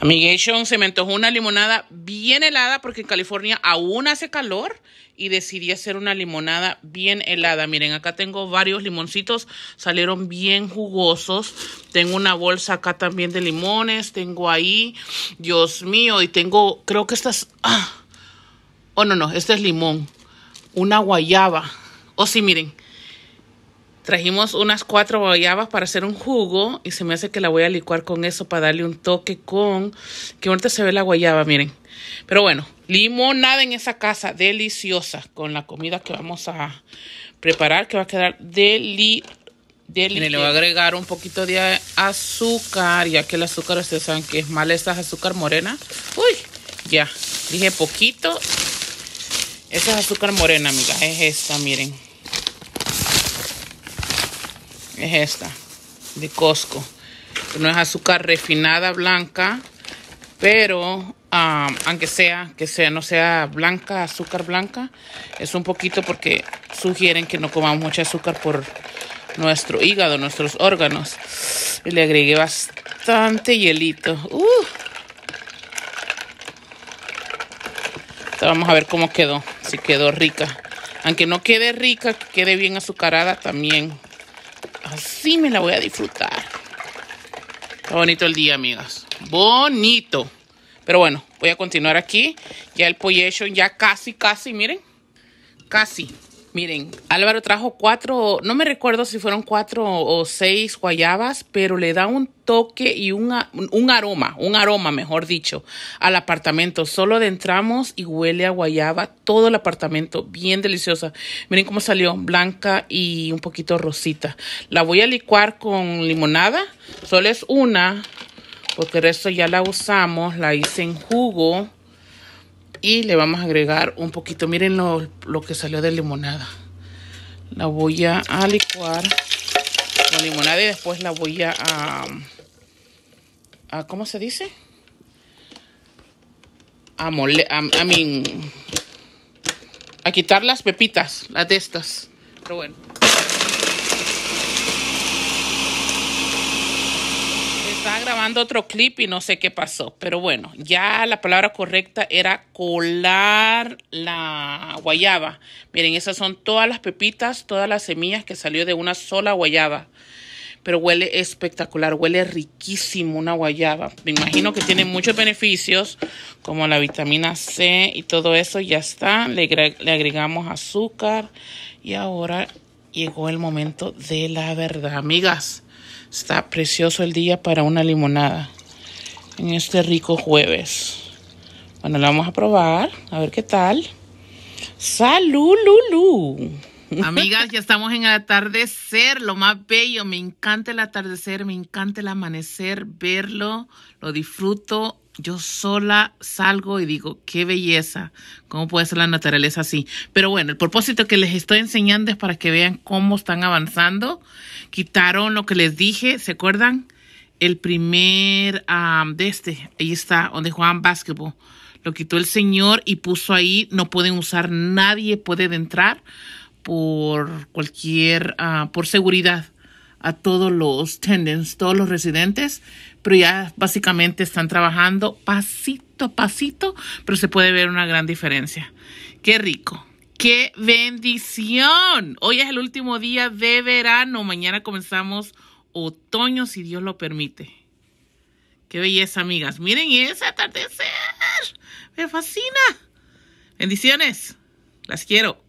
Amigation, se me antojó una limonada bien helada porque en California aún hace calor y decidí hacer una limonada bien helada. Miren, acá tengo varios limoncitos, salieron bien jugosos. Tengo una bolsa acá también de limones, tengo ahí, Dios mío, y tengo, creo que estas, ah, oh no, no, este es limón, una guayaba. Oh sí, miren, Trajimos unas cuatro guayabas para hacer un jugo y se me hace que la voy a licuar con eso para darle un toque con... Que ahorita se ve la guayaba, miren. Pero bueno, limonada en esa casa, deliciosa, con la comida que vamos a preparar, que va a quedar deli Miren, le voy a agregar un poquito de azúcar, ya que el azúcar, ustedes saben que es mal esa azúcar morena. Uy, ya, dije poquito. Esa es azúcar morena, amiga, es esta, miren es esta de Costco no es azúcar refinada blanca pero aunque sea que sea no sea blanca azúcar blanca es un poquito porque sugieren que no comamos mucho azúcar por nuestro hígado nuestros órganos y le agregué bastante hielito uh. vamos a ver cómo quedó si quedó rica aunque no quede rica quede bien azucarada también Así me la voy a disfrutar. Está bonito el día, amigas. Bonito. Pero bueno, voy a continuar aquí. Ya el pollo ya casi, casi, miren. Casi. Miren, Álvaro trajo cuatro, no me recuerdo si fueron cuatro o seis guayabas, pero le da un toque y un, aroma, un aroma, mejor dicho, al apartamento. Solo adentramos y huele a guayaba todo el apartamento, bien deliciosa. Miren cómo salió, blanca y un poquito rosita. La voy a licuar con limonada, solo es una, porque el resto ya la usamos, la hice en jugo y le vamos a agregar un poquito. Miren lo, que salió de limonada. La voy a licuar la limonada y después la voy a, a ¿cómo se dice? A moler a, a, a quitar las pepitas, las de estas. Pero bueno. grabando otro clip y no sé qué pasó. Pero bueno, ya la palabra correcta era colar la guayaba. Miren, esas son todas las pepitas, todas las semillas que salió de una sola guayaba. Pero huele espectacular, huele riquísimo una guayaba. Me imagino que tiene muchos beneficios, como la vitamina C y todo eso. Ya está, le, agregamos azúcar. Y ahora llegó el momento de la verdad, amigas. Está precioso el día para una limonada en este rico jueves. Bueno, la vamos a probar, a ver qué tal. ¡Salud, Lulu! Amigas, ya estamos en el atardecer, lo más bello. Me encanta el atardecer, me encanta el amanecer, verlo, lo disfruto. Yo sola salgo y digo, qué belleza, cómo puede ser la naturaleza así. Pero bueno, el propósito que les estoy enseñando es para que vean cómo están avanzando. Quitaron lo que les dije, ¿se acuerdan? El primer de este, ahí está, donde jugaban básquetbol lo quitó el Señor y puso ahí, no pueden usar, nadie puede entrar por cualquier, ah, por seguridad a todos los tenants, todos los residentes, pero ya básicamente están trabajando pasito a pasito, pero se puede ver una gran diferencia. Qué rico. ¡Qué bendición! Hoy es el último día de verano. Mañana comenzamos otoño, si Dios lo permite. ¡Qué belleza, amigas! Miren ese atardecer. Me fascina. Bendiciones. Las quiero.